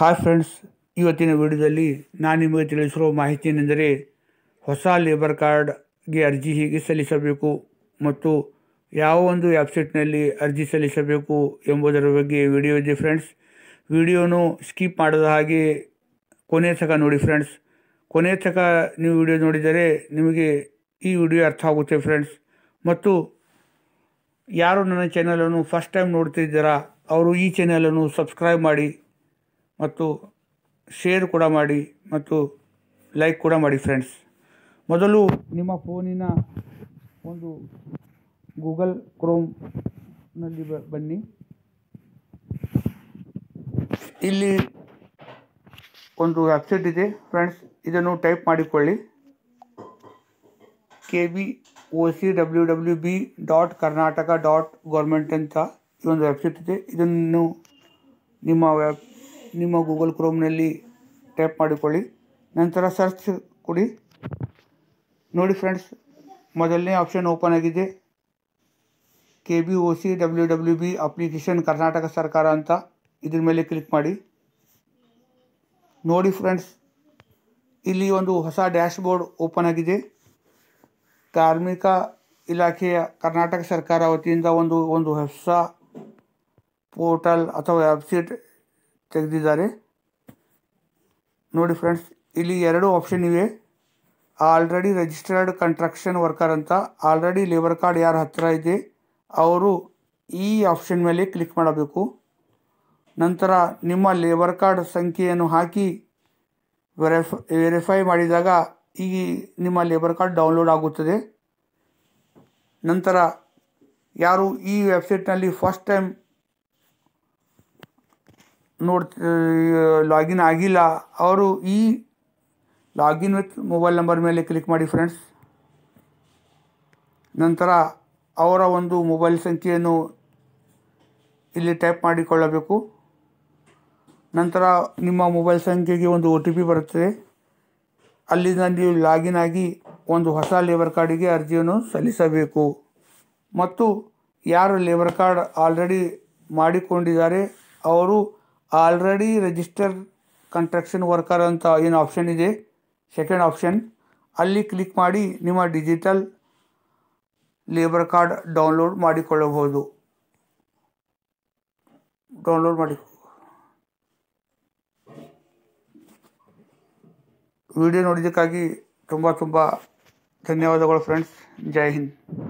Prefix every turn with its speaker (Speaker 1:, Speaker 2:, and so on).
Speaker 1: hi friends ಇವತ್ತಿನ ವಿಡಿಯೋದಲ್ಲಿ ನಾನು ನಿಮಗೆ ತಿಳಿಸಿರೋ ಮಾಹಿತಿ ಏನೆಂದರೆ ಹೊಸ ಲೇಬರ್ ಕಾರ್ಡ್ಗೆ ಅರ್ಜಿ ಹೇಗೆ ಸಲ್ಲಿಸಬೇಕು ಮತ್ತು ಯಾವ ಒಂದು ವೆಬ್ಸೈಟ್ನಲ್ಲಿ ಅರ್ಜಿ ಸಲ್ಲಿಸಬೇಕು ಎಂಬುದರ ಬಗ್ಗೆ ವಿಡಿಯೋ ಇದೆ ಫ್ರೆಂಡ್ಸ್ ವಿಡಿಯೋನು ಸ್ಕಿಪ್ ಮಾಡದ ಹಾಗೆ ಕೊನೆಯ ತಕ ನೋಡಿ ಫ್ರೆಂಡ್ಸ್ ಕೊನೆಯ ತಕ ನೀವು ವಿಡಿಯೋ ನೋಡಿದರೆ ನಿಮಗೆ ಈ ವಿಡಿಯೋ ಅರ್ಥ ಆಗುತ್ತೆ ಫ್ರೆಂಡ್ಸ್ ಮತ್ತು ಯಾರು ನನ್ನ ಚಾನಲನ್ನು ಫಸ್ಟ್ ಟೈಮ್ ನೋಡ್ತಿದ್ದೀರಾ ಅವರು ಈ ಚಾನಲನ್ನು ಸಬ್ಸ್ಕ್ರೈಬ್ ಮಾಡಿ ಮತ್ತು ಶೇರ್ ಕೂಡ ಮಾಡಿ ಮತ್ತು ಲೈಕ್ ಕೂಡ ಮಾಡಿ ಫ್ರೆಂಡ್ಸ್ ಮೊದಲು ನಿಮ್ಮ ಫೋನಿನ ಒಂದು ಗೂಗಲ್ ಕ್ರೋಮ್ನಲ್ಲಿ ಬನ್ನಿ ಇಲ್ಲಿ ಒಂದು ವೆಬ್ಸೈಟ್ ಇದೆ ಫ್ರೆಂಡ್ಸ್ ಇದನ್ನು ಟೈಪ್ ಮಾಡಿಕೊಳ್ಳಿ K B O C W W B dot Karnataka dot government ಅಂತ ಈ ಒಂದು ವೆಬ್ಸೈಟ್ ಇದೆ ಇದನ್ನು ನಿಮ್ಮ ವೆಬ್ ನಿಮ್ಮ ಗೂಗಲ್ ಕ್ರೋಮ್ನಲ್ಲಿ ಟೈಪ್ ಮಾಡಿಕೊಳ್ಳಿ ನಂತರ ಸರ್ಚ್ ಕೊಡಿ ನೋಡಿ ಫ್ರೆಂಡ್ಸ್ ಮೊದಲನೇ ಆಪ್ಷನ್ ಓಪನ್ ಆಗಿದೆ K B O C W W B application Karnataka ಸರ್ಕಾರ ಅಂತ ಇದ್ರ ಮೇಲೆ ಕ್ಲಿಕ್ ಮಾಡಿ ನೋಡಿ ಫ್ರೆಂಡ್ಸ್ ಇಲ್ಲಿ ಒಂದು ಹೊಸ ಡ್ಯಾಶ್ಬೋರ್ಡ್ ಓಪನ್ ಆಗಿದೆ ಕಾರ್ಮಿಕ ಇಲಾಖೆಯ ಕರ್ನಾಟಕ ಸರ್ಕಾರ ವತಿಯಿಂದ ಒಂದು ಒಂದು ಹೊಸ ಪೋರ್ಟಲ್ ಅಥವಾ ವೆಬ್ಸೈಟ್ ತೆಗೆದಿದ್ದಾರೆ ನೋಡಿ ಫ್ರೆಂಡ್ಸ್ ಇಲ್ಲಿ ಎರಡು ಆಪ್ಷನ್ ಇವೆ ಆಲ್ರೆಡಿ ರಿಜಿಸ್ಟರ್ಡ್ ಕಂಟ್ರಾಕ್ಷನ್ ವರ್ಕರ್ ಅಂತ ಆಲ್ರೆಡಿ ಲೇಬರ್ ಕಾರ್ಡ್ ಯಾರ ಹತ್ತಿರ ಇದೆ ಅವರು ಈ ಆಪ್ಷನ್ ಮೇಲೆ ಕ್ಲಿಕ್ ಮಾಡಬೇಕು ನಂತರ ನಿಮ್ಮ ಲೇಬರ್ ಕಾರ್ಡ್ ಸಂಖ್ಯೆಯನ್ನು ಹಾಕಿ ವೆರಿಫೈ ವೆರಿಫೈ ಮಾಡಿದಾಗ ಈ ನಿಮ್ಮ ಲೇಬರ್ ಕಾರ್ಡ್ ಡೌನ್ಲೋಡ್ ಆಗುತ್ತದೆ ನಂತರ ಯಾರು ಈ ವೆಬ್ಸೈಟ್ನಲ್ಲಿ ಫಸ್ಟ್ ಟೈಮ್ ನೋಡ್ತ ಲಾಗಿನ್ ಆಗಿಲ್ಲ ಅವರು ಈ ಲಾಗಿನ್ ವಿತ್ ಮೊಬೈಲ್ ನಂಬರ್ ಮೇಲೆ ಕ್ಲಿಕ್ ಮಾಡಿ ಫ್ರೆಂಡ್ಸ್ ನಂತರ ಅವರ ಒಂದು ಮೊಬೈಲ್ ಸಂಖ್ಯೆಯನ್ನು ಇಲ್ಲಿ ಟೈಪ್ ಮಾಡಿಕೊಳ್ಳಬೇಕು ನಂತರ ನಿಮ್ಮ ಮೊಬೈಲ್ ಸಂಖ್ಯೆಗೆ ಒಂದು ಒ ಟಿ ಪಿ ಬರುತ್ತದೆ ಅಲ್ಲಿಂದ ನೀವು ಲಾಗಿನ್ ಆಗಿ ಒಂದು ಹೊಸ ಲೇಬರ್ ಕಾರ್ಡಿಗೆ ಅರ್ಜಿಯನ್ನು ಸಲ್ಲಿಸಬೇಕು ಮತ್ತು ಯಾರು ಲೇಬರ್ ಕಾರ್ಡ್ ಆಲ್ರೆಡಿ ಮಾಡಿಕೊಂಡಿದ್ದಾರೆ ಅವರು ಆಲ್ರೆಡಿ ರಿಜಿಸ್ಟರ್ ಕನ್ಸ್ಟ್ರಕ್ಷನ್ ವರ್ಕರ್ ಅಂತ ಏನು ಆಪ್ಷನ್ ಇದೆ ಸೆಕೆಂಡ್ ಆಪ್ಷನ್ ಅಲ್ಲಿ ಕ್ಲಿಕ್ ಮಾಡಿ ನಿಮ್ಮ ಡಿಜಿಟಲ್ ಲೇಬರ್ ಕಾರ್ಡ್ ಡೌನ್ಲೋಡ್ ಮಾಡಿಕೊಳ್ಳಬಹುದು ಡೌನ್ಲೋಡ್ ಮಾಡಿ ವಿಡಿಯೋ ನೋಡಿದ್ದಕ್ಕಾಗಿ ತುಂಬ ತುಂಬ ಧನ್ಯವಾದಗಳು ಫ್ರೆಂಡ್ಸ್ ಜೈ ಹಿಂದ್